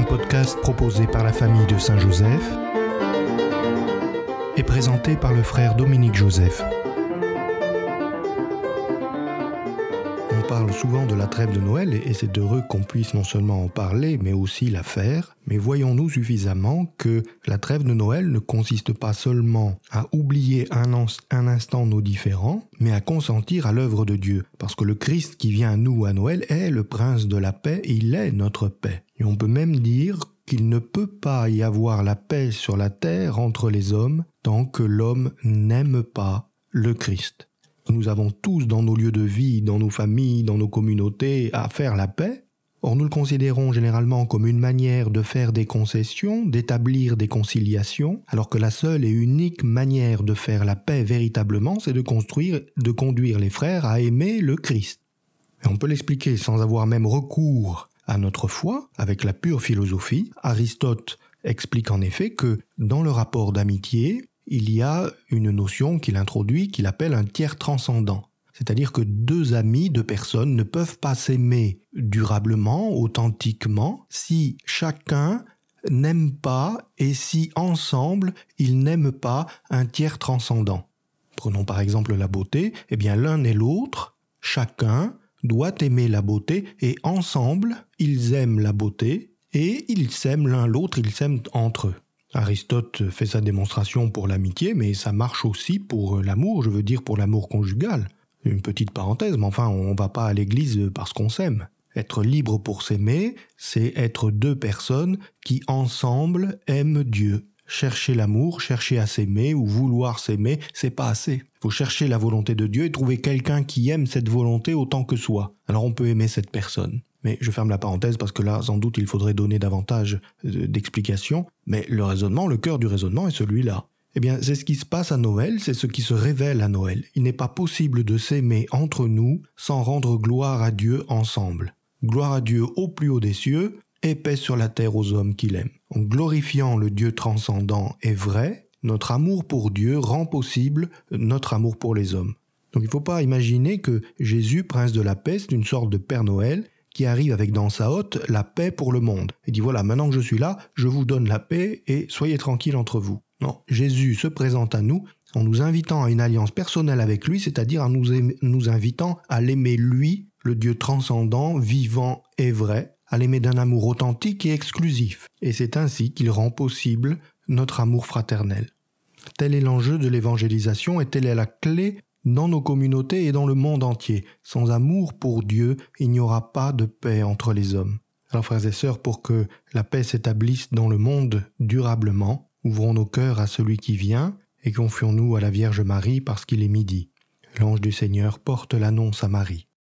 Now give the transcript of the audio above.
un podcast proposé par la famille de Saint-Joseph et présenté par le frère Dominique Joseph. souvent de la trêve de Noël et c'est heureux qu'on puisse non seulement en parler mais aussi la faire. Mais voyons-nous suffisamment que la trêve de Noël ne consiste pas seulement à oublier un, instant nos différends, mais à consentir à l'œuvre de Dieu. Parce que le Christ qui vient à nous à Noël est le prince de la paix, et il est notre paix. Et on peut même dire qu'il ne peut pas y avoir la paix sur la terre entre les hommes tant que l'homme n'aime pas le Christ nous avons tous dans nos lieux de vie, dans nos familles, dans nos communautés, à faire la paix. Or, nous le considérons généralement comme une manière de faire des concessions, d'établir des conciliations, alors que la seule et unique manière de faire la paix véritablement, c'est de construire, de conduire les frères à aimer le Christ. Et on peut l'expliquer sans avoir même recours à notre foi, avec la pure philosophie. Aristote explique en effet que dans le rapport d'amitié, il y a une notion qu'il introduit qu'il appelle un tiers transcendant. C'est-à-dire que deux amis, deux personnes ne peuvent pas s'aimer durablement, authentiquement, si chacun n'aime pas et si ensemble ils n'aiment pas un tiers transcendant. Prenons par exemple la beauté, eh bien l'un et l'autre, chacun doit aimer la beauté et ensemble ils aiment la beauté et ils s'aiment l'un l'autre, ils s'aiment entre eux. Aristote fait sa démonstration pour l'amitié, mais ça marche aussi pour l'amour, je veux dire pour l'amour conjugal. Une petite parenthèse, mais enfin, on ne va pas à l'église parce qu'on s'aime. Être libre pour s'aimer, c'est être deux personnes qui ensemble aiment Dieu chercher l'amour, chercher à s'aimer ou vouloir s'aimer, c'est pas assez. Il faut chercher la volonté de Dieu et trouver quelqu'un qui aime cette volonté autant que soi. Alors on peut aimer cette personne. Mais je ferme la parenthèse parce que là, sans doute, il faudrait donner davantage euh, d'explications. Mais le raisonnement, le cœur du raisonnement est celui-là. Eh bien, c'est ce qui se passe à Noël, c'est ce qui se révèle à Noël. Il n'est pas possible de s'aimer entre nous sans rendre gloire à Dieu ensemble. Gloire à Dieu au plus haut des cieux, et paix sur la terre aux hommes qu'il aime. En glorifiant le Dieu transcendant et vrai, notre amour pour Dieu rend possible notre amour pour les hommes. Donc il ne faut pas imaginer que Jésus, prince de la paix, c'est une sorte de Père Noël qui arrive avec dans sa hôte la paix pour le monde. Il dit voilà, maintenant que je suis là, je vous donne la paix et soyez tranquilles entre vous. Non, Jésus se présente à nous en nous invitant à une alliance personnelle avec lui, c'est-à-dire en nous, nous invitant à l'aimer lui, le Dieu transcendant, vivant et vrai, à l'aimer d'un amour authentique et exclusif, et c'est ainsi qu'il rend possible notre amour fraternel. Tel est l'enjeu de l'évangélisation et telle est la clé dans nos communautés et dans le monde entier. Sans amour pour Dieu, il n'y aura pas de paix entre les hommes. Alors frères et sœurs, pour que la paix s'établisse dans le monde durablement, ouvrons nos cœurs à celui qui vient et confions-nous à la Vierge Marie parce qu'il est midi. L'ange du Seigneur porte l'annonce à Marie.